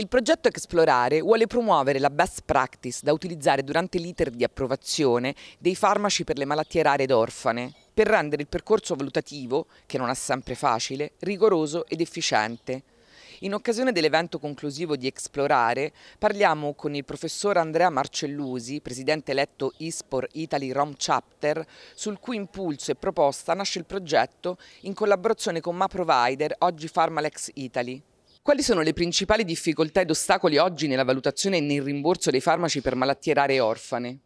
Il progetto Explorare vuole promuovere la best practice da utilizzare durante l'iter di approvazione dei farmaci per le malattie rare ed orfane, per rendere il percorso valutativo, che non è sempre facile, rigoroso ed efficiente. In occasione dell'evento conclusivo di Explorare, parliamo con il professor Andrea Marcellusi, presidente eletto ISPOR Italy Rom Chapter, sul cui impulso e proposta nasce il progetto in collaborazione con Ma oggi Pharmalex Italy. Quali sono le principali difficoltà ed ostacoli oggi nella valutazione e nel rimborso dei farmaci per malattie rare e orfane?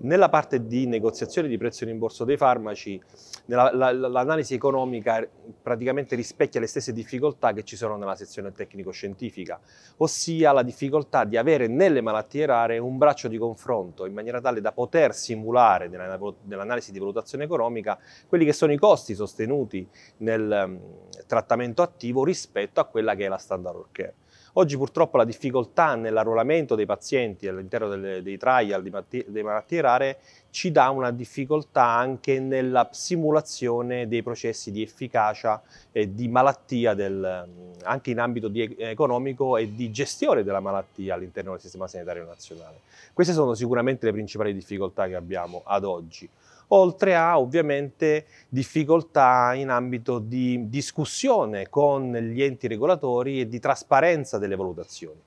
Nella parte di negoziazione di prezzo e rimborso dei farmaci, l'analisi la, economica praticamente rispecchia le stesse difficoltà che ci sono nella sezione tecnico-scientifica, ossia la difficoltà di avere nelle malattie rare un braccio di confronto in maniera tale da poter simulare nell'analisi di valutazione economica quelli che sono i costi sostenuti nel, trattamento attivo rispetto a quella che è la standard care. Oggi purtroppo la difficoltà nell'arruolamento dei pazienti all'interno dei trial di delle malattie rare ci dà una difficoltà anche nella simulazione dei processi di efficacia e di malattia del, anche in ambito economico e di gestione della malattia all'interno del sistema sanitario nazionale. Queste sono sicuramente le principali difficoltà che abbiamo ad oggi oltre a ovviamente difficoltà in ambito di discussione con gli enti regolatori e di trasparenza delle valutazioni.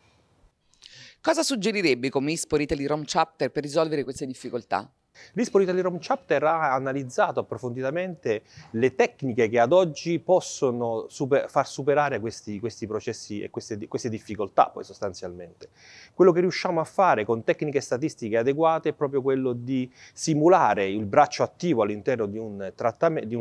Cosa suggerirebbe come ISPO Italy Rom Chapter per risolvere queste difficoltà? L'Ispo Italy Rome Chapter ha analizzato approfonditamente le tecniche che ad oggi possono super, far superare questi, questi processi e queste, queste, difficoltà poi sostanzialmente. Quello che riusciamo a fare con tecniche statistiche adeguate è proprio quello di simulare il braccio attivo all'interno di, di, un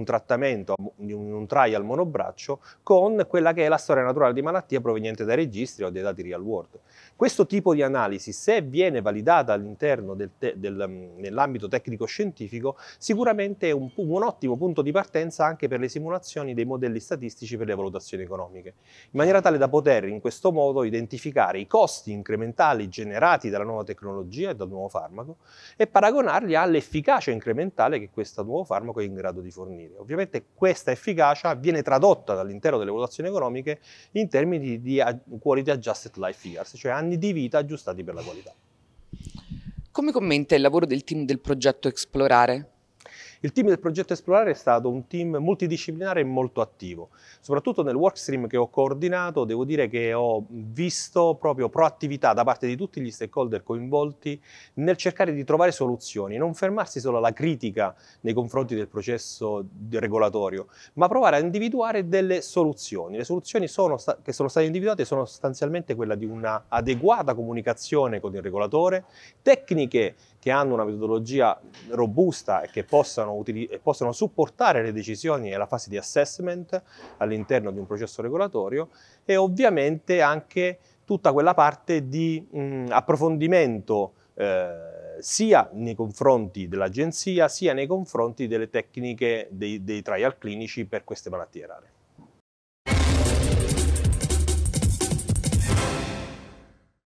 trattamento, di un, un trial monobraccio con quella che è la storia naturale di malattia proveniente dai registri o dai dati real world. Questo tipo di analisi, se viene validata all'interno del, del, mm, nell'ambito ambito tecnico-scientifico, sicuramente è un, un, ottimo punto di partenza anche per le simulazioni dei modelli statistici per le valutazioni economiche, in maniera tale da poter in questo modo identificare i costi incrementali generati dalla nuova tecnologia e dal nuovo farmaco e paragonarli all'efficacia incrementale che questo nuovo farmaco è in grado di fornire. Ovviamente questa efficacia viene tradotta dall'interno delle valutazioni economiche in termini di, di quality adjusted life years, cioè anni di vita aggiustati per la qualità. Come commenta il lavoro del team del progetto Esplorare? Il team del progetto Esplorare è stato un team multidisciplinare e molto attivo. Soprattutto nel workstream che ho coordinato, devo dire che ho visto proprio proattività da parte di tutti gli stakeholder coinvolti nel cercare di trovare soluzioni, non fermarsi solo alla critica nei confronti del processo regolatorio, ma provare a individuare delle soluzioni. Le soluzioni sono che sono state individuate sono sostanzialmente quella di una adeguata comunicazione con il regolatore, tecniche che hanno una metodologia robusta e che possano, utili- e possano supportare le decisioni e la fase di assessment all'interno di un processo regolatorio e ovviamente anche tutta quella parte di mh, approfondimento eh, sia nei confronti dell'agenzia sia nei confronti delle tecniche dei, dei trial clinici per queste malattie rare.